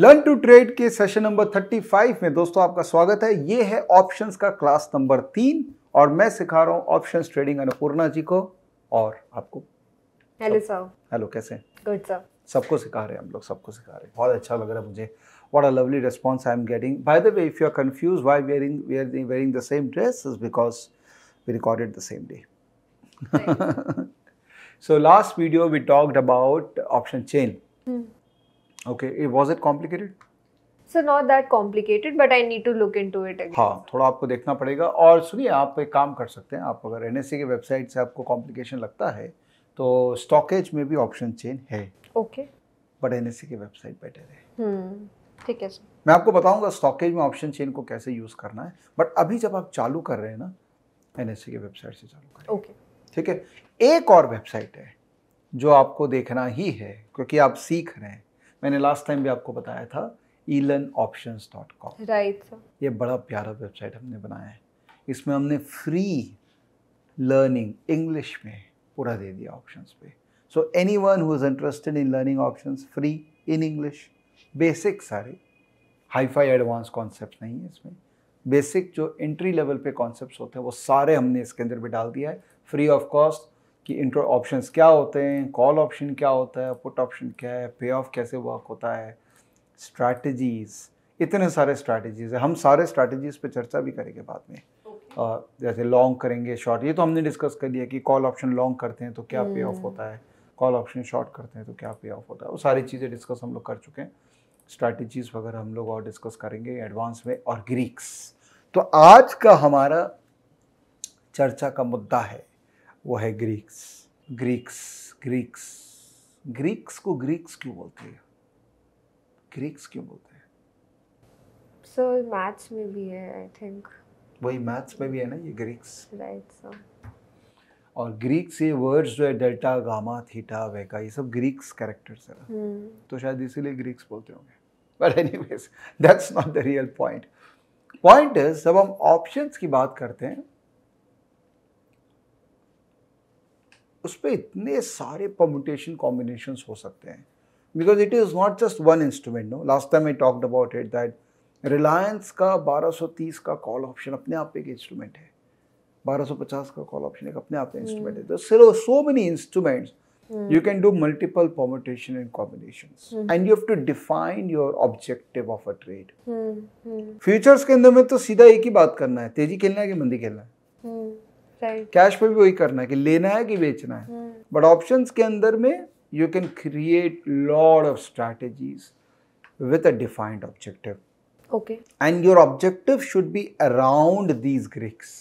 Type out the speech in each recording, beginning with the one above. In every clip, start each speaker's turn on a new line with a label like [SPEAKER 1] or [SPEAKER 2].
[SPEAKER 1] Learn to trade के session number 35 में दोस्तों आपका स्वागत है ये है ऑप्शंस का क्लास नंबर तीन और मैं सिखा रहा हूँ ऑप्शंस ट्रेडिंग अन्नपूर्णा जी को और आपको हेलो सर हेलो कैसे गुड सर सबको सिखा रहे हैं हम लोग सबको सिखा रहे हैं बहुत अच्छा लग रहा है मुझे what a lovely response I am getting by the way if you are confuse why wearing wearing the same dress is because we recorded the same day so last video we talked about option chain okay was it complicated
[SPEAKER 2] so not that complicated but I need to look into it हाँ
[SPEAKER 1] थोड़ा आपको देखना पड़ेगा और सुनिए आप एक काम कर सकते हैं आप अगर एन की वेबसाइट से आपको कॉम्प्लिकेशन लगता है तो स्टॉकेज में भी ऑप्शन चेन है ओके बट एन की वेबसाइट बेटर
[SPEAKER 2] है hmm, ठीक है सर
[SPEAKER 1] मैं आपको बताऊंगा स्टॉकेज में ऑप्शन चेन को कैसे यूज़ करना है बट अभी जब आप चालू कर रहे हैं ना एन की वेबसाइट से चालू करें ओके ठीक है एक और वेबसाइट है जो आपको देखना ही है क्योंकि आप सीख रहे हैं मैंने लास्ट टाइम भी आपको बताया था ईलन ऑप्शंस डॉट कॉम राइट ये बड़ा प्यारा वेबसाइट हमने बनाया है इसमें हमने फ्री लर्निंग इंग्लिश में पूरा दे दिया ऑप्शन पे so anyone who is interested in learning option free in English basic सारे हाई फाई एडवांस कॉन्सेप्ट नहीं है इसमें बेसिक जो एंट्री लेवल पे कॉन्सेप्ट होते हैं वो सारे हमने इसके अंदर भी डाल दिया है फ्री ऑफ कॉस्ट कि इंट्रो ऑप्शंस क्या होते हैं कॉल ऑप्शन क्या होता है पुट ऑप्शन क्या है पे ऑफ कैसे वर्क होता है स्ट्रैटेजीज़ इतने सारे स्ट्रैटेजीज़ हैं हम सारे स्ट्रैटेजीज़ पे चर्चा भी करेंगे बाद में okay. जैसे लॉन्ग करेंगे शॉर्ट ये तो हमने डिस्कस कर लिया कि कॉल ऑप्शन लॉन्ग करते हैं तो क्या पे ऑफ हम्म। होता है कॉल ऑप्शन शॉर्ट करते हैं तो क्या पे ऑफ होता है वो सारी चीज़ें डिस्कस हम लोग कर चुके हैं स्ट्रैटेजीज़ वगैरह हम लोग और डिस्कस करेंगे एडवांस में और ग्रीक्स तो आज का हमारा चर्चा का मुद्दा है वो है ग्रीक्स ग्रीक्स ग्रीक्स ग्रीक्स को ग्रीक्स क्यों बोलते हैं ग्रीक्स क्यों बोलते
[SPEAKER 2] हैं सो मैथ्स में भी है आई थिंक
[SPEAKER 1] वही मैथ्स में भी है ना ये ग्रीक्स राइट सो और ग्रीक से वर्ड्स जो है डेल्टा गामा थीटा वेगा ये सब ग्रीक्स कैरेक्टर्स है hmm. तो शायद इसीलिए ग्रीक्स बोलते होंगे but anyways that's not the real point point is जब हम ऑप्शंस की बात करते हैं उस पर इतने सारे परम्यूटेशन कॉम्बिनेशन हो सकते हैं because it is not just one instrument no last time I talked about it that Reliance का 1230 का कॉल ऑप्शन अपने आप एक इंस्ट्रूमेंट है 1250 का कॉल ऑप्शन एक अपने आप इंस्ट्रूमेंट है तो so many instruments you can do multiple permutation and combination and you have to define your objective of a trade futures के अंदर में तो सीधा एक ही बात करना है तेजी खेलना है कि मंदी खेलना है कैश में भी वही करना है कि लेना है कि बेचना है बट हम्म। ऑप्शन के अंदर में you can create lot of strategies with a defined objective okay and your objective should be around these Greeks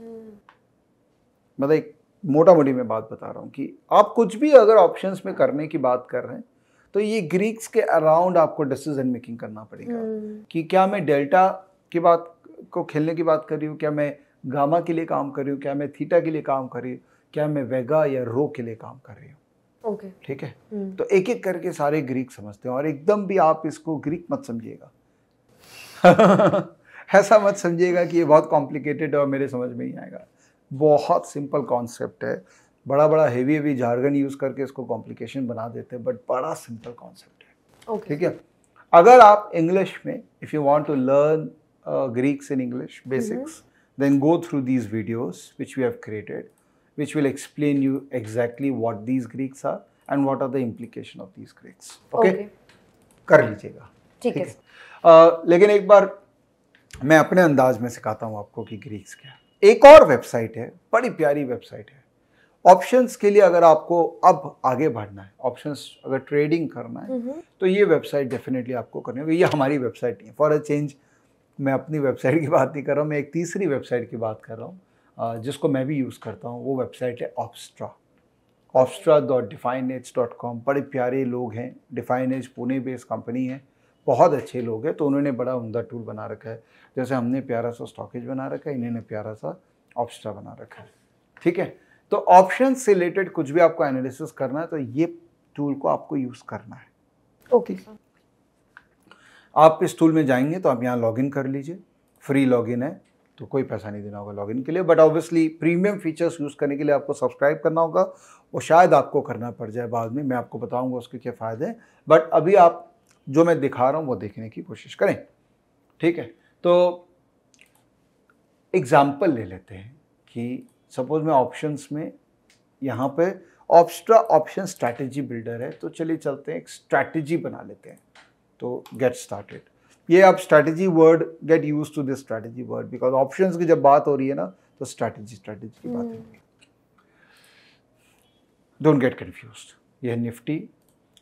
[SPEAKER 2] मतलब
[SPEAKER 1] एक मोटा मोटी मैं बात बता रहा हूँ कि आप कुछ भी अगर ऑप्शंस में करने की बात कर रहे हैं तो ये ग्रीक्स के अराउंड आपको डिसीजन मेकिंग करना पड़ेगा hmm. कि क्या मैं डेल्टा की बात को खेलने की बात कर रही हूँ क्या मैं गामा के लिए काम कर रही हूँ क्या मैं थीटा के लिए काम कर रही हूँ क्या मैं वेगा या रो के लिए काम कर रही
[SPEAKER 2] हूँ ओके ठीक है हम्म। तो
[SPEAKER 1] एक एक करके सारे ग्रीक समझते हैं और एकदम भी आप इसको ग्रीक मत समझिएगा ऐसा मत समझिएगा कि ये बहुत कॉम्प्लिकेटेड और मेरे समझ में ही आएगा बहुत सिंपल कॉन्सेप्ट है बड़ा बड़ा हेवी हेवी जारगन यूज़ करके इसको कॉम्प्लिकेशन बना देते हैं बट बड़ा सिंपल कॉन्सेप्ट है ठीक है अगर आप इंग्लिश में if you want to learn Greeks in English basics then go through these videos which we have created, which will explain you exactly what these Greeks are and what are the implication of these Greeks. Okay? okay. कर लीजिएगा ठीक है आ, लेकिन एक बार मैं अपने अंदाज में सिखाता हूँ आपको कि ग्रीक्स क्या एक और वेबसाइट है बड़ी प्यारी वेबसाइट है ऑप्शंस के लिए अगर आपको अब आगे बढ़ना है ऑप्शंस अगर ट्रेडिंग करना है तो ये वेबसाइट डेफिनेटली आपको करनी होगी ये हमारी वेबसाइट नहीं है फॉर अ चेंज मैं अपनी वेबसाइट की बात नहीं कर रहा हूँ मैं एक तीसरी वेबसाइट की बात कर रहा हूँ जिसको मैं भी यूज़ करता हूँ वो वेबसाइट है Opstra Opstra dot define edge dot com बड़े प्यारे लोग हैं define edge Pune based company है बहुत अच्छे लोग हैं तो उन्होंने बड़ा उमदा टूल बना रखा है जैसे हमने प्यारा सा स्टॉकेज बना रखा है इन्होंने प्यारा सा ऑप्स्ट्रा बना रखा है ठीक है तो ऑप्शन से रिलेटेड कुछ भी आपको एनालिसिस करना है तो ये टूल को आपको यूज़ करना है ओके okay. आप इस टूल में जाएंगे तो आप यहाँ लॉगिन कर लीजिए फ्री लॉगिन है तो कोई पैसा नहीं देना होगा लॉगिन के लिए but obviously premium features use करने के लिए आपको सब्सक्राइब करना होगा और शायद आपको करना पड़ जाए बाद में मैं आपको बताऊंगा उसके क्या फ़ायदे हैं बट अभी आप जो मैं दिखा रहा हूँ वो देखने की कोशिश करें ठीक है तो एग्ज़ाम्पल ले लेते हैं कि सपोज़ मैं ऑप्शंस में यहाँ पे ऑप्स्ट्रा ऑप्शन स्ट्रैटेजी बिल्डर है तो चलिए चलते हैं एक स्ट्रैटेजी बना लेते हैं तो गेट स्टार्टेड ये आप strategy word get use to this strategy word because option की जब बात हो रही है ना तो स्ट्रैटेजी स्ट्रैटेजी की बात
[SPEAKER 2] है
[SPEAKER 1] डोंट गेट कन्फ्यूज यह निफ्टी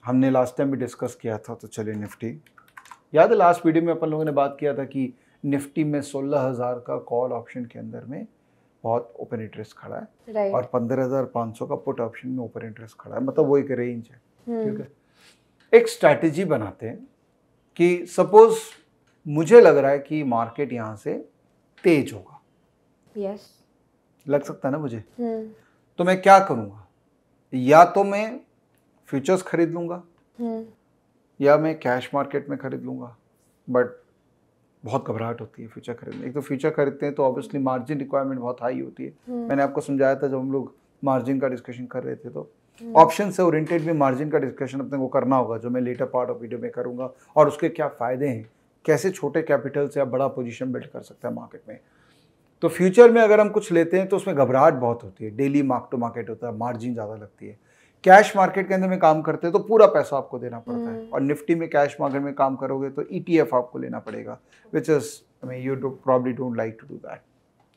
[SPEAKER 1] हमने लास्ट टाइम भी डिस्कस किया था तो चले निफ्टी याद है लास्ट वीडियो में अपन लोगों ने बात किया था कि निफ्टी में सोलह हज़ार का कॉल ऑप्शन के अंदर में बहुत ओपन इंटरेस्ट खड़ा है right. और पंद्रह हज़ार पाँच सौ का पुट ऑप्शन में ओपन इंटरेस्ट खड़ा है मतलब वो एक रेंज है हम्म। ठीक hmm. है एक स्ट्रैटेजी बनाते हैं कि सपोज मुझे लग रहा है कि मार्केट यहाँ से तेज होगा
[SPEAKER 2] यस yes.
[SPEAKER 1] लग सकता है ना मुझे hmm. तो मैं क्या करूँगा या तो मैं फ्यूचर्स खरीद लूंगा
[SPEAKER 2] hmm. हम्म।
[SPEAKER 1] या मैं कैश मार्केट में खरीद लूंगा बट बहुत घबराहट होती है फ्यूचर खरीदने एक तो फ्यूचर खरीदते हैं तो ऑब्वियसली मार्जिन रिक्वायरमेंट बहुत हाई होती है hmm. मैंने आपको समझाया था जब हम लोग मार्जिन का डिस्कशन कर रहे थे तो ऑप्शन hmm. से ओरिएंटेड भी मार्जिन का डिस्कशन अपने को करना होगा जो मैं लेटर पार्ट ऑफ वीडियो में करूंगा और उसके क्या फ़ायदे हैं कैसे छोटे कैपिटल से आप बड़ा पोजीशन बिल्ड कर सकते हैं मार्केट में तो फ्यूचर में अगर हम कुछ लेते हैं तो उसमें घबराहट बहुत होती है डेली मार्क टू मार्केट होता है मार्जिन ज़्यादा लगती है कैश मार्केट के अंदर में काम करते हैं तो पूरा पैसा आपको देना पड़ता है hmm. और निफ्टी में कैश मार्केट में काम करोगे तो ई e आपको लेना पड़ेगा which is I you probably don't like to do that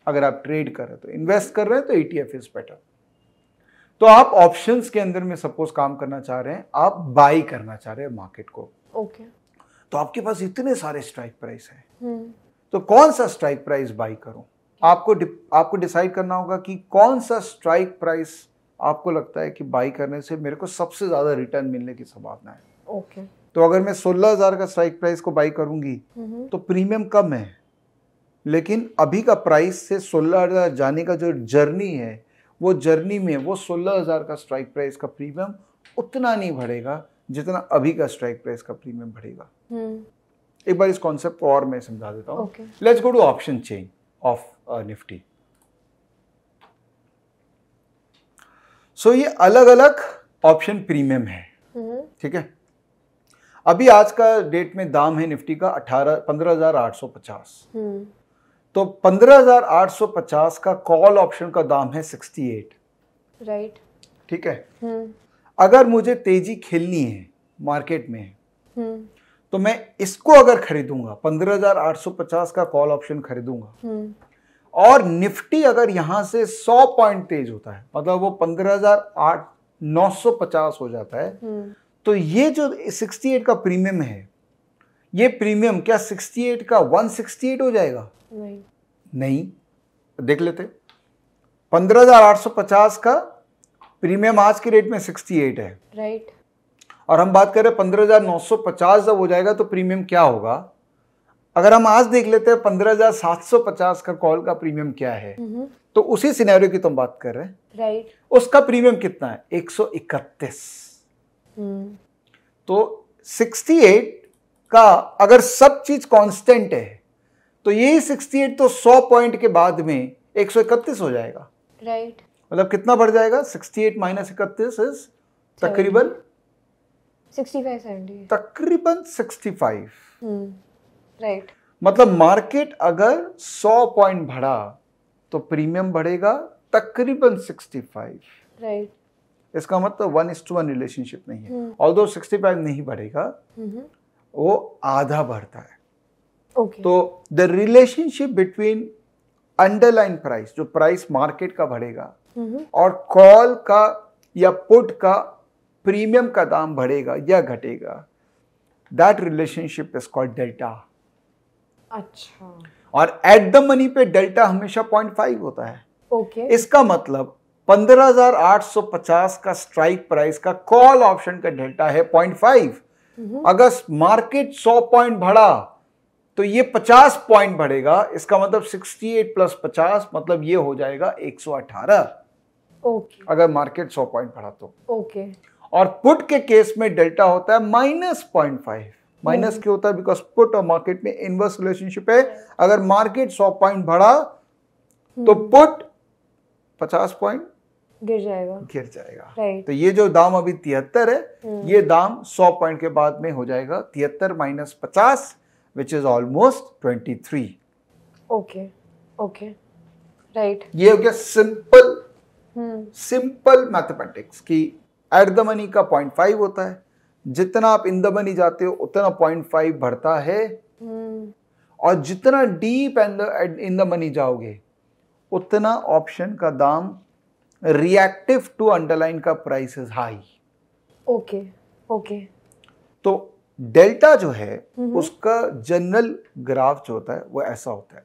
[SPEAKER 1] अगर आप ट्रेड कर रहे हो तो इन्वेस्ट कर रहे हैं तो ई इज़ बेटर तो आप ऑप्शन के अंदर में सपोज काम करना चाह रहे हैं आप बाई करना चाह रहे हैं मार्केट को ओके तो आपके पास इतने सारे स्ट्राइक प्राइस है तो कौन सा स्ट्राइक प्राइस बाई करूं आपको आपको डिसाइड करना होगा कि कौन सा स्ट्राइक प्राइस आपको लगता है कि बाई करने से मेरे को सबसे ज्यादा रिटर्न मिलने की संभावना है ओके okay. तो अगर मैं 16000 का स्ट्राइक प्राइस को बाई करूंगी hmm. तो प्रीमियम कम है लेकिन अभी का प्राइस से 16000 जाने का जो जर्नी है वो जर्नी में वो सोलह हज़ार का स्ट्राइक प्राइस का प्रीमियम उतना नहीं बढ़ेगा जितना अभी का स्ट्राइक प्राइस का प्रीमियम बढ़ेगा hmm. एक बार इस कॉन्सेप्ट को और मैं समझा देता हूँ let's go to option change of Nifty so ये अलग अलग ऑप्शन प्रीमियम है हम्म। ठीक है अभी आज का डेट में दाम है निफ्टी का अठारह पंद्रह हजार आठ सौ पचास हम्म। तो 15,850 का कॉल ऑप्शन का दाम है 68 राइट right. ठीक है हुँ. हम्म। अगर मुझे तेजी खेलनी है मार्केट में
[SPEAKER 2] हुँ. हम्म।
[SPEAKER 1] तो मैं इसको अगर खरीदूंगा 15,850 का कॉल ऑप्शन खरीदूंगा हम्म। और निफ्टी अगर यहां से 100 पॉइंट तेज होता है मतलब वो 15,850 हो जाता है तो ये जो 68 का प्रीमियम है ये प्रीमियम क्या 68 का 168 हो जाएगा नहीं नहीं देख लेते 15,850 का प्रीमियम आज के रेट में 68 है राइट और हम बात करें 15,950 जब हो जाएगा तो प्रीमियम क्या होगा अगर हम आज देख लेते हैं 15,750 का कॉल का प्रीमियम क्या है हम्म। तो उसी सिनेरियो की तुम तो बात कर रहे हैं राइट right. उसका प्रीमियम कितना है 131 हम्म। तो 68 का अगर सब चीज कांस्टेंट है तो यही 68 तो 100 पॉइंट के बाद में एक हो जाएगा राइट right. मतलब कितना बढ़ जाएगा 68 एट माइनस इकतीस इज तकरीबन
[SPEAKER 2] 65
[SPEAKER 1] तकरीबन 65 राइट hmm. मतलब मार्केट अगर 100 पॉइंट बढ़ा तो प्रीमियम बढ़ेगा तकरीबन 65 राइट right. इसका मतलब one is to one relationship नहीं है ऑल दो सिक्सटी फाइव नहीं बढ़ेगा mm-hmm. वो आधा भरता है okay. तो the relationship between underline price जो प्राइस मार्केट का बढ़ेगा mm-hmm. और कॉल का या पुट का प्रीमियम का दाम बढ़ेगा या घटेगा that relationship is called delta अच्छा और एट द मनी पे डेल्टा हमेशा पॉइंट फाइव होता है
[SPEAKER 2] ओके okay. इसका
[SPEAKER 1] मतलब पंद्रह हजार आठ सौ पचास का स्ट्राइक प्राइस का कॉल ऑप्शन का डेल्टा है पॉइंट फाइव हम्म। अगर मार्केट 100 पॉइंट बढ़ा तो ये 50 पॉइंट बढ़ेगा इसका मतलब 68 प्लस 50 मतलब ये हो जाएगा 118 ओके अगर मार्केट 100 पॉइंट बढ़ा तो ओके और पुट के केस में डेल्टा होता है minus point five minus hmm. क्यों होता है बिकॉज पुट और मार्केट में इनवर्स रिलेशनशिप है अगर मार्केट 100 पॉइंट बढ़ा
[SPEAKER 2] तो हम्म।
[SPEAKER 1] पुट 50 पॉइंट गिर जाएगा गिर जाएगा right. तो ये जो दाम अभी तिहत्तर है हम्म। ये दाम सौ पॉइंट के बाद में हो जाएगा तिहत्तर माइनस पचास which is almost twenty three okay okay right ये हो गया सिंपल सिंपल मैथमेटिक्स की एट द मनी का पॉइंट फाइव होता है जितना आप इन द मनी जाते हो उतना पॉइंट फाइव बढ़ता है
[SPEAKER 2] हम्म।
[SPEAKER 1] और जितना deep and in the money जाओगे उतना ऑप्शन का दाम रिएक्टिव टू अंडरलाइन का price is high okay okay तो डेल्टा जो है mm-hmm. उसका जनरल ग्राफ जो होता है वो ऐसा होता है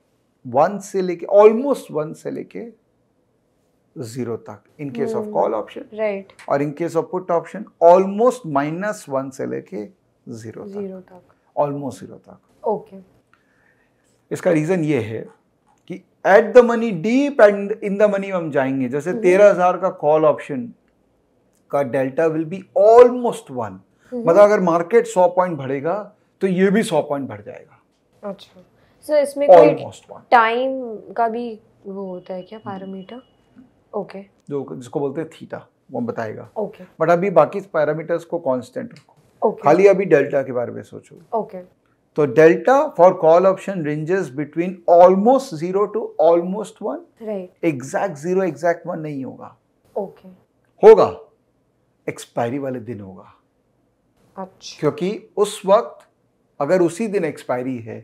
[SPEAKER 1] वन से लेके ऑलमोस्ट वन से लेके जीरो तक in case of call option right और in case of put option almost minus one से लेके जीरो तक ऑलमोस्ट जीरो तक ओके okay. इसका रीजन ये है at the money deep and in the money हम जाएंगे जैसे हम्म। तेरह हजार का कॉल ऑप्शन का delta will be almost one मतलब अगर मार्केट सौ पॉइंट बढ़ेगा तो ये भी सौ पॉइंट बढ़ जाएगा
[SPEAKER 2] अच्छा सर so, इसमें कोई टाइम का भी वो होता है क्या पैरामीटर हम्म। Okay okay.
[SPEAKER 1] जो जिसको बोलते हैं थीटा वो बताएगा ओके okay. बट अभी बाकी पैरामीटर्स को कांस्टेंट
[SPEAKER 2] रखो okay. खाली अभी डेल्टा
[SPEAKER 1] के बारे में सोचो ओके okay. तो delta for call option ranges between almost zero to almost one exact zero exact one नहीं होगा ओके okay. होगा एक्सपायरी वाले दिन होगा अच्छा क्योंकि उस वक्त अगर उसी दिन एक्सपायरी है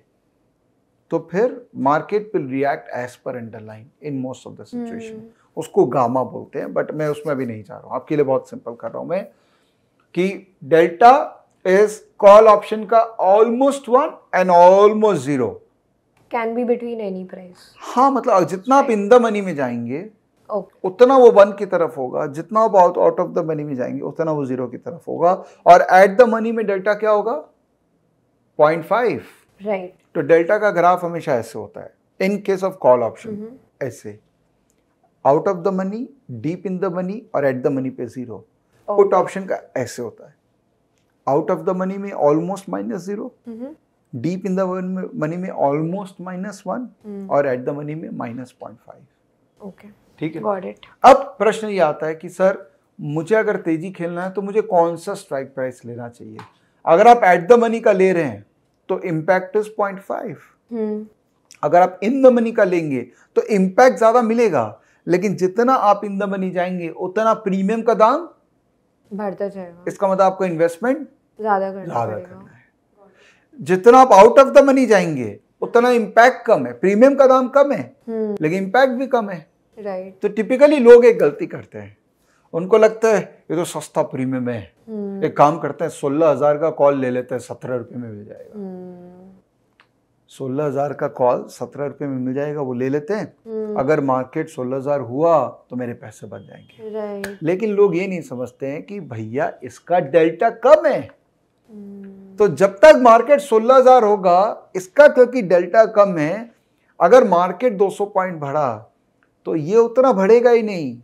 [SPEAKER 1] तो फिर market will react as per underline in most of the situation उसको गामा बोलते हैं बट मैं उसमें भी नहीं जा रहा हूं आपके लिए बहुत सिंपल कर रहा हूं मैं कि डेल्टा इज कॉल ऑप्शन का almost one and almost zero
[SPEAKER 2] can be between any price
[SPEAKER 1] हाँ मतलब जितना आप इन द मनी में जाएंगे Okay. उतना वो वन की तरफ होगा जितना आप आउट ऑफ द मनी में जाएंगे उतना वो जीरो की तरफ होगा और एट द मनी में डेल्टा क्या होगा पॉइंट फाइव राइट तो डेल्टा का ग्राफ हमेशा ऐसे होता है in case of call option ऐसे out of the money deep in the money और एट द मनी पे जीरो पुट ऑप्शन का ऐसे होता है आउट ऑफ द मनी में almost minus zero deep in the money में ऑलमोस्ट माइनस वन और एट द मनी में माइनस पॉइंट फाइव ओके ठीक है अब प्रश्न ये आता है कि सर मुझे अगर तेजी खेलना है तो मुझे कौन सा स्ट्राइक प्राइस लेना चाहिए अगर आप एट द मनी का ले रहे हैं तो इम्पैक्ट इज पॉइंट फाइव अगर आप इन द मनी का लेंगे तो इम्पैक्ट ज्यादा मिलेगा लेकिन जितना आप इन द मनी जाएंगे उतना प्रीमियम का दाम
[SPEAKER 2] बढ़ता जाएगा
[SPEAKER 1] इसका मतलब आपका इन्वेस्टमेंट
[SPEAKER 2] ज़्यादा करना,
[SPEAKER 1] करना है जितना आप आउट ऑफ द मनी जाएंगे उतना इम्पैक्ट कम है प्रीमियम का दाम कम है हम्म। लेकिन इम्पैक्ट भी कम है राइट तो टिपिकली लोग एक गलती करते हैं उनको लगता है ये तो सस्ता प्रीमियम है हम्म। एक काम करते हैं सोलह हजार का कॉल ले लेते हैं सत्रह रुपये में मिल जाएगा हम्म। सोलह हजार का कॉल सत्रह रुपये में मिल जाएगा वो ले लेते
[SPEAKER 2] हैं अगर
[SPEAKER 1] मार्केट सोलह हजार हुआ तो मेरे पैसे बच
[SPEAKER 2] जाएंगे
[SPEAKER 1] लेकिन लोग ये नहीं समझते हैं कि भैया इसका डेल्टा कम है
[SPEAKER 2] Hmm.
[SPEAKER 1] तो जब तक मार्केट 16000 होगा इसका क्योंकि डेल्टा कम है अगर मार्केट 200 पॉइंट बढ़ा तो ये उतना बढ़ेगा ही नहीं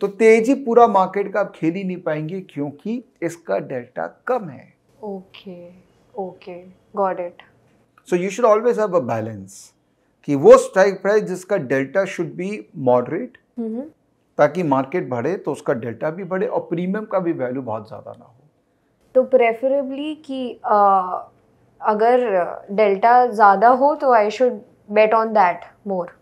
[SPEAKER 1] तो तेजी पूरा मार्केट का आप खेल ही नहीं पाएंगे क्योंकि इसका डेल्टा कम है
[SPEAKER 2] okay okay got it
[SPEAKER 1] so you should always have a balance कि वो स्ट्राइक प्राइस जिसका डेल्टा शुड बी मॉडरेट ताकि मार्केट बढ़े तो उसका डेल्टा भी बढ़े और प्रीमियम का भी वैल्यू बहुत ज़्यादा ना हो
[SPEAKER 2] तो प्रेफरेबली कि अगर डेल्टा ज़्यादा हो तो I should bet on that more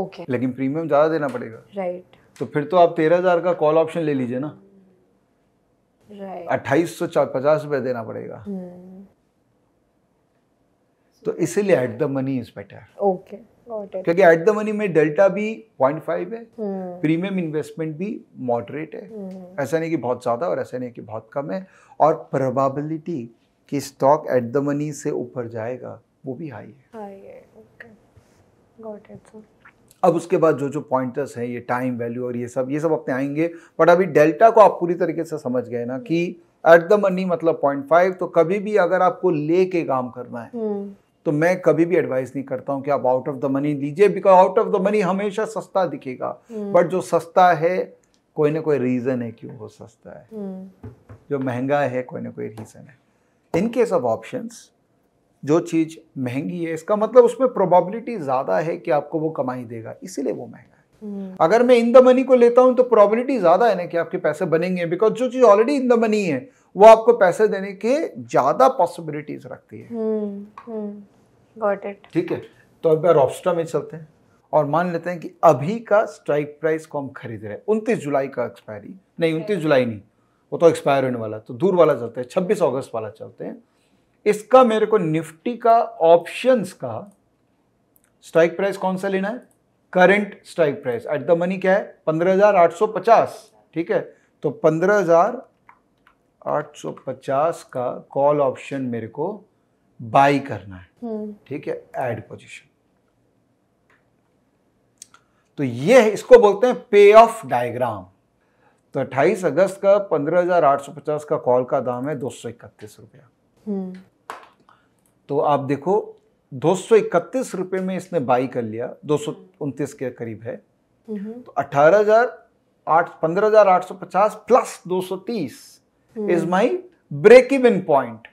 [SPEAKER 2] okay
[SPEAKER 1] लेकिन प्रीमियम ज़्यादा देना पड़ेगा राइट right. तो फिर तो आप तेरह हज़ार का कॉल ऑप्शन ले लीजिए ना अट्ठाईस सौ पचास रुपये देना पड़ेगा hmm. तो इसीलिए at the money is better
[SPEAKER 2] okay क्योंकि
[SPEAKER 1] एट द मनी में डेल्टा भी पॉइंट फाइव है प्रीमियम hmm. इन्वेस्टमेंट भी मॉडरेट है hmm. ऐसा नहीं कि बहुत ज़्यादा और ऐसा नहीं कि बहुत कम है और प्रोबेबिलिटी कि स्टॉक एट द मनी से ऊपर जाएगा वो भी हाई है अब उसके बाद जो जो पॉइंटर्स हैं ये टाइम वैल्यू और ये सब ये सब अपने आएंगे बट अभी डेल्टा को आप पूरी तरीके से समझ गए ना hmm. कि एट द मनी मतलब पॉइंट फाइव तो कभी भी अगर आपको लेके काम करना है तो मैं कभी भी एडवाइस नहीं करता हूँ कि आप आउट ऑफ द मनी लीजिए because out of the money हमेशा सस्ता दिखेगा बट हम्म। जो सस्ता है कोई ना कोई रीज़न है क्यों वो सस्ता है हम्म। जो महंगा है कोई ना कोई रीज़न है इन केस ऑफ ऑप्शंस जो चीज़ महंगी है इसका मतलब उसमें प्रोबेबिलिटी ज़्यादा है कि आपको वो कमाई देगा इसीलिए वो महंगा है हम्म। अगर मैं इन द मनी को लेता हूं तो प्रोबेबिलिटी ज़्यादा है ना कि आपके पैसे बनेंगे बिकॉज जो चीज़ ऑलरेडी इन द मनी है वो आपको पैसे देने के ज़्यादा पॉसिबिलिटीज रखती
[SPEAKER 2] है गॉट इट
[SPEAKER 1] ठीक है तो अब बार में चलते हैं और मान लेते हैं कि अभी का स्ट्राइक प्राइस को हम खरीद रहे हैं उनतीस जुलाई का एक्सपायरी नहीं उनतीस जुलाई नहीं वो तो एक्सपायर होने वाला तो दूर वाला चलते हैं छब्बीस अगस्त वाला चलते हैं इसका मेरे को निफ्टी का ऑप्शंस का स्ट्राइक प्राइस कौन सा लेना है current strike price at the money क्या है पंद्रह हजार आठ सौ पचास ठीक है तो पंद्रह हजार आठ सौ पचास का कॉल ऑप्शन मेरे को बाई करना है हम्म। ठीक है एड पोजिशन तो ये इसको बोलते हैं पे ऑफ डायग्राम तो 28 अगस्त का 15,850 का कॉल का दाम है दो सौ इकतीस रुपया हम्म। तो आप देखो दो सौ इकतीस रुपये में इसने बाई कर लिया दो सौ उनतीस के करीब है हम्म। तो अठारह हजार आठ पंद्रह हजार आठ सौ पचास प्लस दो सौ तीस is my break even point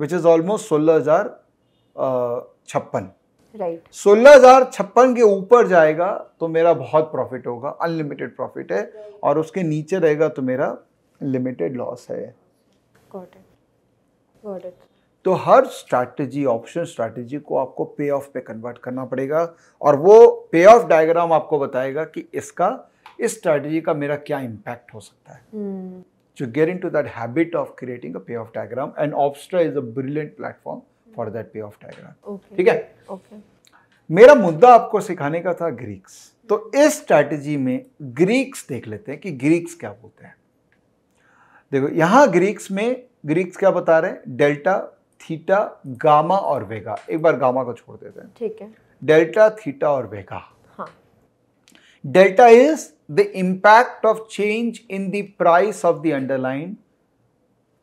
[SPEAKER 1] which is almost सोलह हजार छप्पन राइट सोलह हजार छप्पन के ऊपर जाएगा तो मेरा बहुत प्रॉफिट होगा अनलिमिटेड प्रॉफिट है right. और उसके नीचे रहेगा तो मेरा लिमिटेड लॉस है Got it. Got it. तो हर स्ट्रैटेजी ऑप्शन स्ट्रैटेजी को आपको पे ऑफ पे कन्वर्ट करना पड़ेगा और वो पे ऑफ डायग्राम आपको बताएगा कि इसका इस स्ट्रैटेजी का मेरा क्या इम्पैक्ट हो सकता
[SPEAKER 2] है hmm.
[SPEAKER 1] to get into that habit of creating a payoff diagram and Obstra is a brilliant platform for that payoff diagram.
[SPEAKER 2] ठीक है? Okay.
[SPEAKER 1] मेरा मुद्दा आपको सिखाने का था ग्रीक्स तो इस स्ट्रैटेजी में ग्रीक्स देख लेते हैं कि ग्रीक्स क्या बोलते हैं देखो यहां ग्रीक्स में ग्रीक्स क्या बता रहे हैं डेल्टा थीटा गामा और वेगा एक बार गामा को छोड़ देते हैं ठीक है डेल्टा थीटा और वेगा हाँ delta is the impact of change in the price of the underline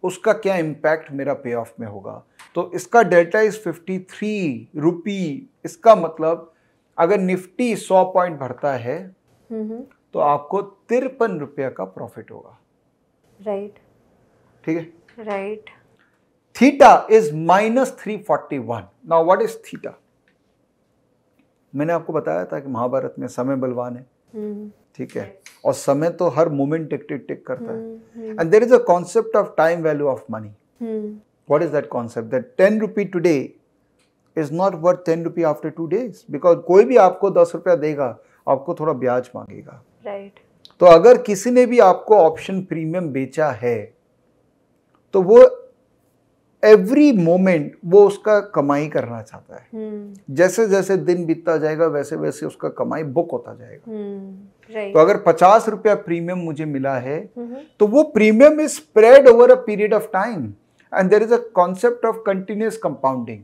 [SPEAKER 1] उसका क्या इम्पैक्ट मेरा पे ऑफ में होगा तो इसका delta is fifty three rupee इसका मतलब अगर निफ्टी सौ पॉइंट भरता है तो आपको तिरपन रुपया का प्रॉफिट होगा राइट ठीक
[SPEAKER 2] है right
[SPEAKER 1] theta is minus three forty one now what is theta मैंने आपको बताया था कि महाभारत में समय बलवान है ठीक है और समय तो हर मोमेंट टिक टिक टिक करता है and there is a concept of time value of money what is that concept that ten rupee today is not worth ten rupee after two days because कोई भी आपको दस रुपया देगा आपको थोड़ा ब्याज मांगेगा राइट right. तो अगर किसी ने भी आपको ऑप्शन प्रीमियम बेचा है तो वो एवरी मोमेंट वो उसका कमाई करना चाहता है हम्म। जैसे जैसे दिन बीतता जाएगा वैसे वैसे उसका कमाई बुक होता जाएगा हम्म, तो अगर पचास रुपया प्रीमियम मुझे मिला है हम्म। तो वो premium is spread over a period of time and there is a concept of continuous compounding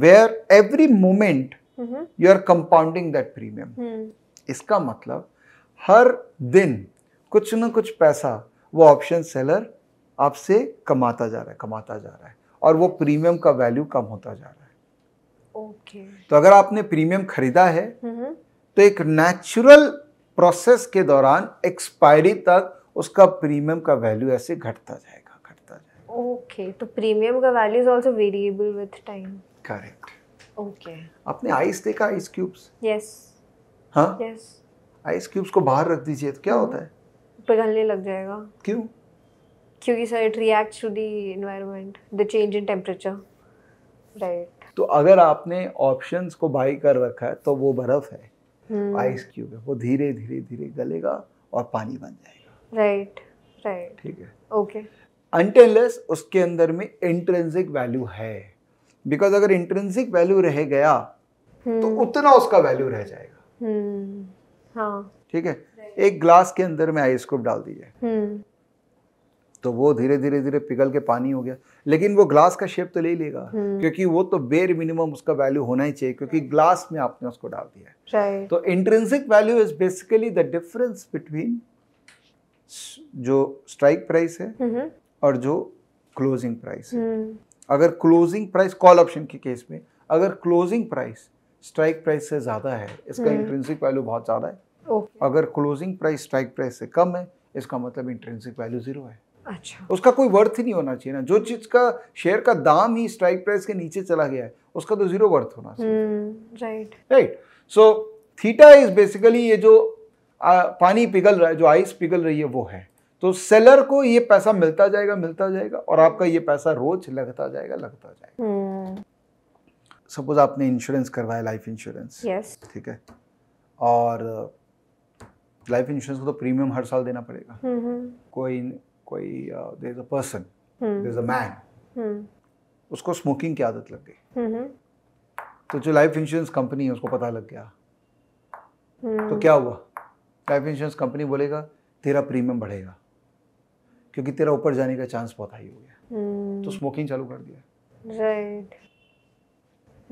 [SPEAKER 1] where every moment you are compounding that premium इसका मतलब हर दिन कुछ ना कुछ पैसा वो ऑप्शन सेलर आपसे कमाता जा रहा है कमाता जा रहा है और वो प्रीमियम का वैल्यू कम होता जा रहा है ओके तो अगर आपने प्रीमियम खरीदा है
[SPEAKER 2] तो
[SPEAKER 1] एक नेचुरल प्रोसेस के दौरान एक्सपायरी तक उसका प्रीमियम का वैल्यू ऐसे घटता जाएगा
[SPEAKER 2] घटता जाएगा ओके तो प्रीमियम का value is also variable with time correct okay
[SPEAKER 1] आपने आइस देखा आइस क्यूब्स यस हाँ यस आइस क्यूब्स को बाहर रख दीजिए तो क्या होता है
[SPEAKER 2] पिघलने लग जाएगा क्यों क्योंकि sir it react to the environment the change in temperature right
[SPEAKER 1] तो अगर आपने ऑप्शंस को बाई कर रखा है तो वो बर्फ है आइस hmm. क्यूब है वो धीरे धीरे धीरे गलेगा और पानी बन
[SPEAKER 2] जाएगा राइट राइट ठीक है ओके
[SPEAKER 1] अनटेलेस उसके अंदर में इंट्रेंसिक वैल्यू है बिकॉज अगर इंट्रेंसिक वैल्यू रह गया
[SPEAKER 2] तो hmm. उतना उसका
[SPEAKER 1] वैल्यू रह जाएगा
[SPEAKER 2] hmm. हाँ
[SPEAKER 1] ठीक है एक ग्लास के अंदर में आइस क्यूब डाल
[SPEAKER 2] दीजिए
[SPEAKER 1] तो वो धीरे धीरे धीरे पिघल के पानी हो गया लेकिन वो ग्लास का शेप तो ले ही लेगा हम्म। क्योंकि वो तो बेर मिनिमम उसका वैल्यू होना ही चाहिए क्योंकि ग्लास में आपने उसको डाल
[SPEAKER 2] दिया है तो
[SPEAKER 1] intrinsic value is basically the difference between जो स्ट्राइक प्राइस है हम्म। और जो क्लोजिंग प्राइस है हम्म। अगर क्लोजिंग प्राइस कॉल ऑप्शन के केस में अगर क्लोजिंग प्राइस स्ट्राइक प्राइस से ज़्यादा है इसका इंट्रेंसिक वैल्यू बहुत ज़्यादा है अगर क्लोजिंग प्राइस स्ट्राइक प्राइस से कम है इसका मतलब इंट्रेंसिक वैल्यू ज़ीरो है अच्छा उसका कोई वर्थ ही नहीं होना चाहिए ना जो चीज का शेयर का दाम ही स्ट्राइक प्राइस के नीचे चला गया है उसका तो जीरो वर्थ होना
[SPEAKER 2] चाहिए right
[SPEAKER 1] right so theta is basically ये जो आ, पानी पिघल रहा है जो आइस पिघल रही है वो है तो सेलर को ये पैसा मिलता जाएगा मिलता जाएगा और आपका ये पैसा रोज लगता जाएगा लगता
[SPEAKER 2] जाएगा
[SPEAKER 1] सपोज हम्म। आपने इंश्योरेंस करवाया लाइफ इंश्योरेंस यस ठीक है और लाइफ इंश्योरेंस को तो प्रीमियम हर साल देना पड़ेगा हम्म, हम्म। कोई कोई there is a person there is a
[SPEAKER 2] man
[SPEAKER 1] उसको स्मोकिंग की आदत लग गई हम्म, हम्म। तो जो लाइफ इंश्योरेंस कंपनी है उसको पता लग गया हम्म। तो क्या हुआ लाइफ इंश्योरेंस कंपनी बोलेगा तेरा प्रीमियम बढ़ेगा क्योंकि तेरा ऊपर जाने का चांस बहुत हाई हो
[SPEAKER 2] गया तो स्मोकिंग चालू कर दिया राइट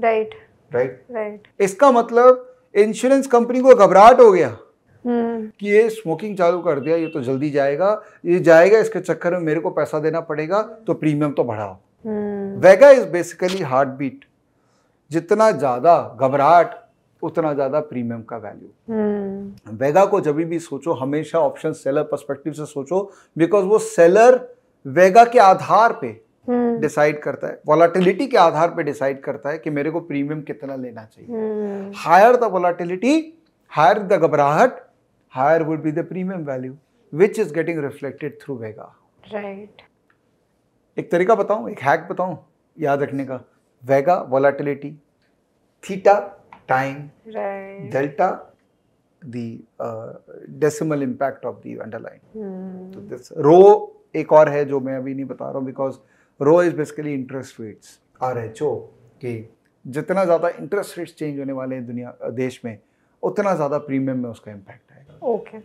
[SPEAKER 2] राइट
[SPEAKER 1] राइट राइट इसका मतलब इंश्योरेंस कंपनी को घबराहट हो गया हम्म। कि ये स्मोकिंग चालू कर दिया ये तो जल्दी जाएगा ये जाएगा इसके चक्कर में मेरे को पैसा देना पड़ेगा तो प्रीमियम तो बढ़ाओ vega is basically heart beat जितना ज्यादा घबराहट उतना ज्यादा प्रीमियम का वैल्यू
[SPEAKER 2] हम्म।
[SPEAKER 1] वेगा को जब भी सोचो हमेशा ऑप्शन सेलर परस्पेक्टिव से सोचो बिकॉज वो सेलर वेगा के आधार पे डिसाइड हम्म। करता है वॉलाटिलिटी के आधार पे डिसाइड करता है कि मेरे को प्रीमियम कितना लेना चाहिए higher the volatility higher the घबराहट higher would be the premium value which is getting reflected through vega right एक तरीका बताऊं एक हैक बताऊं याद रखने का vega volatility theta time delta the decimal impact of the
[SPEAKER 2] underline
[SPEAKER 1] this rho एक और है जो मैं अभी नहीं बता रहा हूँ because rho is basically interest rates R H O के जितना ज़्यादा इंटरेस्ट रेट्स चेंज होने वाले हैं दुनिया देश में उतना ज़्यादा प्रीमियम में उसका इम्पैक्ट
[SPEAKER 2] आएगा ओके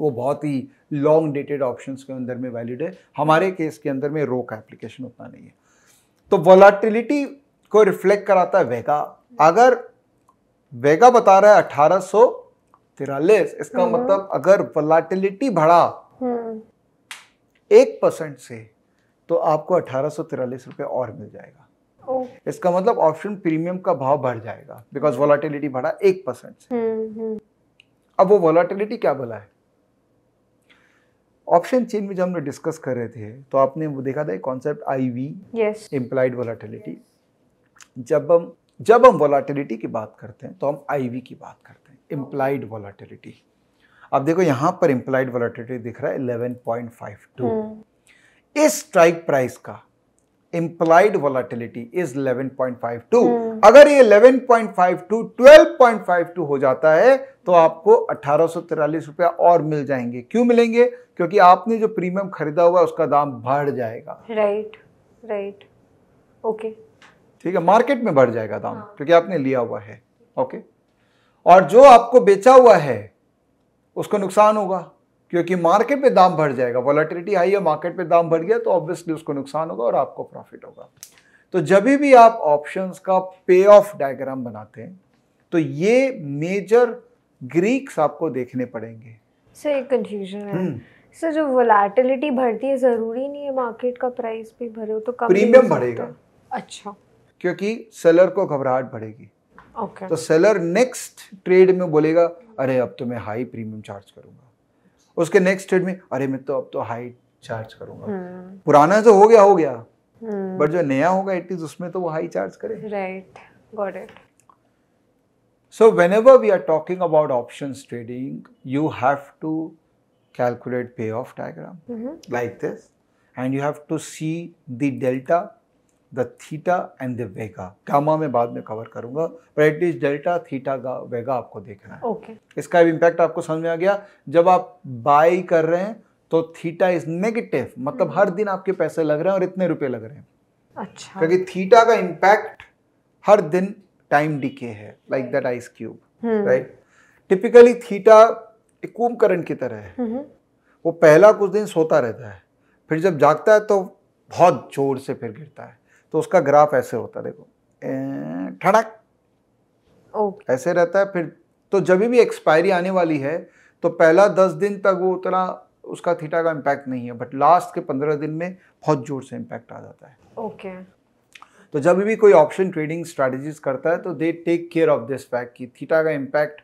[SPEAKER 1] वो बहुत ही लॉन्ग डेटेड ऑप्शंस के अंदर में वैलिड है हमारे केस के अंदर में रो का एप्लीकेशन उतना नहीं है तो वॉलाटिलिटी को रिफ्लेक्ट कराता है वेगा अगर वेगा बता रहा है अठारह सौ तिरालीस इसका हम्म। मतलब अगर वोलाटिलिटी बढ़ा हम्म। एक परसेंट से तो आपको अठारह सौ तिरालीस रुपये और मिल जाएगा इसका मतलब ऑप्शन प्रीमियम का भाव बढ़ जाएगा बिकॉज वॉलाटिलिटी बढ़ा एक परसेंट से
[SPEAKER 2] हम्म, हम्म।
[SPEAKER 1] अब वो वॉलाटिलिटी क्या बोला है ऑप्शन चेन में जब हम लोग डिस्कस कर रहे थे तो आपने वो देखा था concept I V implied volatility जब हम जब हम वॉलाटिलिटी की बात करते हैं तो हम आई की बात करते हैं इम्प्लाइड वॉलाटिलिटी अब देखो यहाँ पर इम्प्लाइड वॉलाटिलिटी दिख रहा है 11.52
[SPEAKER 2] हम्म।
[SPEAKER 1] इस स्ट्राइक प्राइस का इंप्लाइड वॉलाटिलिटी इज 11.52 अगर ये 11.52 12.52 हो जाता है तो आपको अठारह रुपया और मिल जाएंगे क्यों मिलेंगे क्योंकि आपने जो प्रीमियम खरीदा हुआ है उसका दाम बढ़ जाएगा
[SPEAKER 2] राइट राइट ओके
[SPEAKER 1] ठीक है मार्केट में बढ़ जाएगा दाम हाँ. क्योंकि आपने लिया हुआ है ओके okay? और जो आपको बेचा हुआ है उसको नुकसान होगा क्योंकि मार्केट में दाम बढ़ जाएगा वॉलेटिलिटी हाई है मार्केट में दाम बढ़ गया तो ऑब्वियसली उसको नुकसान होगा और आपको प्रॉफिट होगा तो जब भी आप ऑप्शन का पे ऑफ डायग्राम बनाते हैं तो ये मेजर ग्रीक्स आपको देखने पड़ेंगे
[SPEAKER 2] सर एक कंफ्यूजन है हम्म। सर जो वोलेटिलिटी बढ़ती है जरूरी नहीं है मार्केट का प्राइस भी भरे तो कम प्रीमियम बढ़ेगा अच्छा
[SPEAKER 1] क्योंकि सेलर को घबराहट बढ़ेगी ओके okay. तो सेलर नेक्स्ट ट्रेड में बोलेगा अरे अब तो मैं हाई प्रीमियम चार्ज करूंगा उसके नेक्स्ट स्टेट में अरे मैं तो अब तो हाई चार्ज करूंगा हम्म। पुराना तो हो गया हो गया बट हम्म। जो नया होगा एटलीस्ट उसमें तो वो हाई चार्ज करे
[SPEAKER 2] right got it
[SPEAKER 1] so whenever we are talking about option trading you have to calculate payoff diagram like this and you have to see the delta the theta and the vega gamma में बाद में cover करूंगा पर at least delta theta गा वेगा आपको देखना है okay okay. इसका इम्पैक्ट आपको समझ में आ गया जब आप बाई कर रहे हैं तो थीटा इज नेगेटिव मतलब हर दिन आपके पैसे लग रहे हैं और इतने रुपए लग रहे हैं
[SPEAKER 2] अच्छा क्योंकि
[SPEAKER 1] थीटा का इम्पैक्ट हर दिन टाइम डीके है like that ice cube right typically theta एक कुंभ की तरह है हम्म। वो पहला कुछ दिन सोता रहता है फिर जब जागता है तो बहुत जोर से फिर गिरता है तो उसका ग्राफ ऐसे होता है देखो ठड़क okay. ऐसे रहता है फिर तो जब भी एक्सपायरी आने वाली है तो पहला दस दिन तक वो उतना उसका थीटा का इम्पैक्ट नहीं है बट लास्ट के पंद्रह दिन में बहुत जोर से इम्पैक्ट आ जाता है ओके okay. तो जब भी कोई ऑप्शन ट्रेडिंग स्ट्रैटेजीज करता है तो they take care of this fact कि थीटा का इम्पैक्ट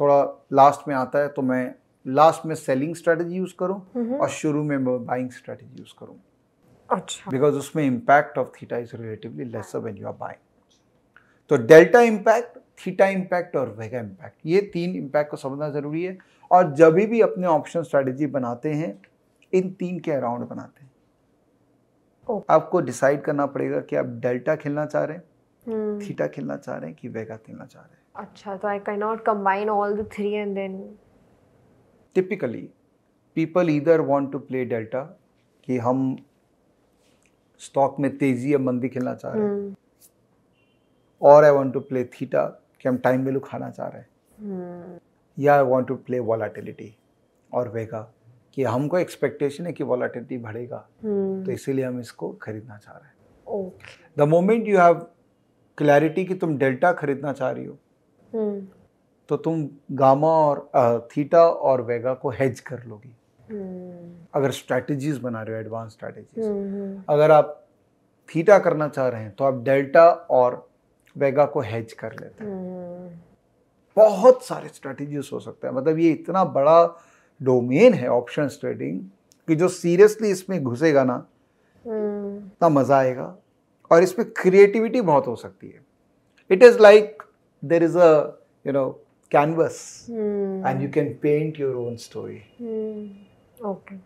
[SPEAKER 1] थोड़ा लास्ट में आता है तो मैं लास्ट में सेलिंग स्ट्रैटेजी यूज़ करूँ और शुरू में बाइंग स्ट्रेटजी यूज़ करूँ
[SPEAKER 2] अच्छा बिकॉज
[SPEAKER 1] उसमें impact of theta is relatively lesser when you are buying तो डेल्टा इम्पैक्ट थीटा इम्पैक्ट और वेगा इम्पैक्ट ये तीन इम्पैक्ट को समझना ज़रूरी है और जब भी अपने ऑप्शन स्ट्रेटेजी बनाते हैं इन तीन के अराउंड बनाते हैं okay. आपको डिसाइड करना पड़ेगा कि आप डेल्टा खेलना चाह रहे हैं हम्म। hmm. थीटा खेलना चाह रहे हैं कि वेगा खेलना चाह रहे
[SPEAKER 2] हैं अच्छा तो I can not combine all the three and then
[SPEAKER 1] typically people either want to play delta कि हम स्टॉक में तेजी या मंदी खेलना चाह रहे और I want to play theta कि हम टाइम वैल्यू खाना चाह रहे हैं हम्म। या I want to play volatility और वेगा कि हमको एक्सपेक्टेशन है कि वॉलाटिलिटी बढ़ेगा हम्म। तो इसीलिए हम इसको खरीदना चाह रहे
[SPEAKER 2] हैं
[SPEAKER 1] the moment you have clarity कि तुम डेल्टा खरीदना चाह रही हो हम्म। तो तुम गामा और थीटा और वेगा को हेज कर लोगी अगर स्ट्रैटेजीज बना रहे हो एडवांस स्ट्रैटेजीज हम्म, हम्म। अगर आप थीटा करना चाह रहे हैं तो आप डेल्टा और वेगा को हेज कर लेते
[SPEAKER 2] हैं हम्म।
[SPEAKER 1] बहुत सारे स्ट्रैटेजीज हो सकते हैं मतलब ये इतना बड़ा डोमेन है ऑप्शन ट्रेडिंग कि जो सीरियसली इसमें घुसेगा ना
[SPEAKER 2] ना
[SPEAKER 1] मज़ा आएगा और इसमें क्रिएटिविटी बहुत हो सकती है it is like there is a you know canvas
[SPEAKER 2] and you
[SPEAKER 1] can paint your own story okay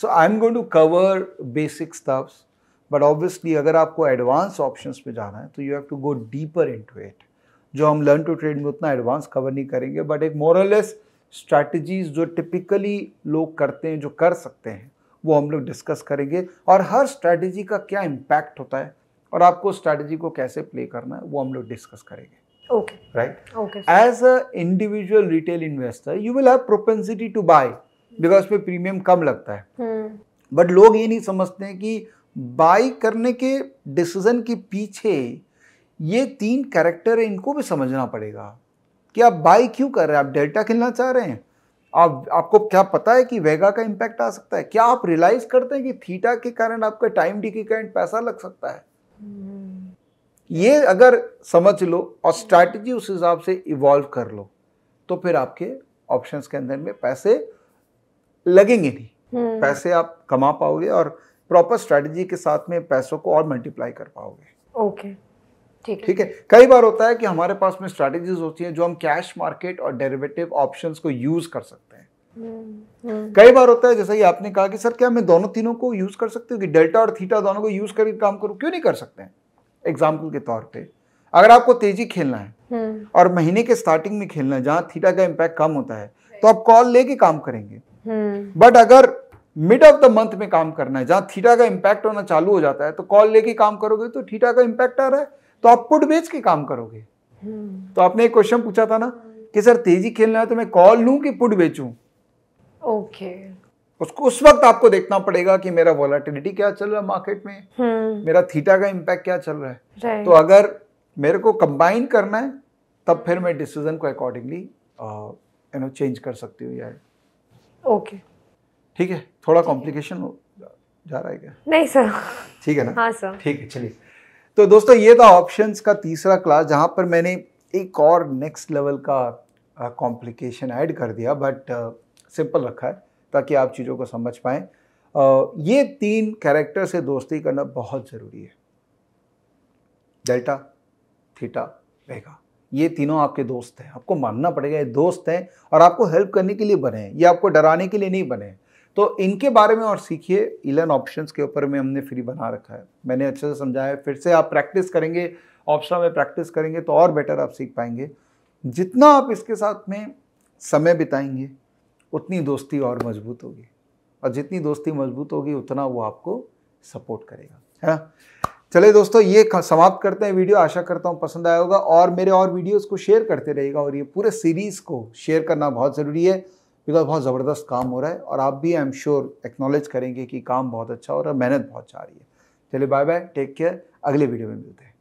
[SPEAKER 1] so I am going to cover basic stuffs but obviously अगर आपको एडवांस ऑप्शंस पे जाना है तो you have to go deeper into it जो हम learn to trade में उतना एडवांस कवर नहीं करेंगे बट एक मोरलेस स्ट्रैटेजीज जो टिपिकली लोग करते हैं जो कर सकते हैं वो हम लोग डिस्कस करेंगे और हर स्ट्रैटेजी का क्या इम्पैक्ट होता है और आपको स्ट्रैटेजी को कैसे प्ले करना है वो हम लोग डिस्कस करेंगे okay right okay as a individual retail investor you will have propensity to buy because पे प्रीमियम कम लगता है
[SPEAKER 2] बट
[SPEAKER 1] हम्म। लोग ये नहीं समझते हैं कि बाई करने के डिसीजन के पीछे ये तीन कैरेक्टर है इनको भी समझना पड़ेगा कि आप बाई क्यों कर रहे हैं आप डेल्टा खेलना चाह रहे हैं आप आपको क्या पता है कि वेगा का इम्पैक्ट आ सकता है क्या आप रियलाइज करते हैं कि थीटा के कारण आपका टाइम डी के कारण पैसा लग सकता है
[SPEAKER 2] हम्म।
[SPEAKER 1] ये अगर समझ लो और स्ट्रैटेजी उस हिसाब से इवॉल्व कर लो तो फिर आपके ऑप्शंस के अंदर में पैसे लगेंगे नहीं हम्म। पैसे आप कमा पाओगे और प्रॉपर स्ट्रेटजी के साथ में पैसों को और मल्टीप्लाई कर पाओगे ओके ठीक है ठीक है कई बार होता है कि हमारे पास में स्ट्रैटेजीज होती हैं जो हम कैश मार्केट और डेरिवेटिव ऑप्शंस को यूज कर सकते हैं
[SPEAKER 2] हम्म, हम्म। कई बार
[SPEAKER 1] होता है जैसा कि आपने कहा कि सर क्या मैं दोनों तीनों को यूज कर सकती हूँ कि डेल्टा और थीटा दोनों को यूज करके काम करूँ क्यों नहीं कर सकते हैं एग्जाम्पल के तौर पर अगर आपको तेजी खेलना है और महीने के स्टार्टिंग में खेलना है जहाँ थीटा का इम्पैक्ट कम होता है तो आप कॉल लेके काम करेंगे बट हम्म। अगर मिड ऑफ द मंथ में काम करना है जहां थीटा का इंपैक्ट होना चालू हो जाता है तो कॉल लेके काम करोगे तो थीटा का इंपैक्ट आ रहा है तो आप पुट बेच के काम करोगे हम्म। तो आपने एक क्वेश्चन पूछा था ना कि सर तेजी खेलना है तो मैं कॉल लू कि पुट बेचू ओके उसको उस वक्त आपको देखना पड़ेगा कि मेरा वॉलेटिलिटी क्या चल रहा है मार्केट में हम्म। मेरा थीटा का इम्पैक्ट क्या चल रहा है तो अगर मेरे को कंबाइन करना है तब फिर मैं डिसीजन को अकॉर्डिंगली यू नो चेंज कर सकती हूँ या ओके ठीक है थोड़ा कॉम्प्लिकेशन जा रहा है क्या नहीं सर ठीक है ना हाँ सर ठीक है चलिए तो दोस्तों ये था ऑप्शंस का तीसरा क्लास जहाँ पर मैंने एक और नेक्स्ट लेवल का कॉम्प्लिकेशन ऐड कर दिया बट सिंपल रखा है ताकि आप चीज़ों को समझ पाएँ ये तीन कैरेक्टर से दोस्ती करना बहुत ज़रूरी है डेल्टा थीटा वेगा ये तीनों आपके दोस्त हैं आपको मानना पड़ेगा ये दोस्त हैं और आपको हेल्प करने के लिए बने हैं ये आपको डराने के लिए नहीं बने हैं तो इनके बारे में और सीखिए इलेवन ऑप्शंस के ऊपर में हमने फ्री बना रखा है मैंने अच्छे से समझाया फिर से आप प्रैक्टिस करेंगे ऑप्शन में प्रैक्टिस करेंगे तो और बेटर आप सीख पाएंगे जितना आप इसके साथ में समय बिताएंगे उतनी दोस्ती और मजबूत होगी और जितनी दोस्ती मजबूत होगी उतना वो आपको सपोर्ट करेगा है ना चले दोस्तों ये समाप्त करते हैं वीडियो आशा करता हूँ पसंद आया होगा और मेरे और वीडियोस को शेयर करते रहेगा और ये पूरे सीरीज़ को शेयर करना बहुत ज़रूरी है बिकॉज बहुत ज़बरदस्त काम हो रहा है और आप भी आई एम श्योर एक्नॉलेज करेंगे कि काम बहुत अच्छा हो रहा है मेहनत बहुत जा रही है चलिए बाय बाय टेक केयर अगले वीडियो में मिलते हैं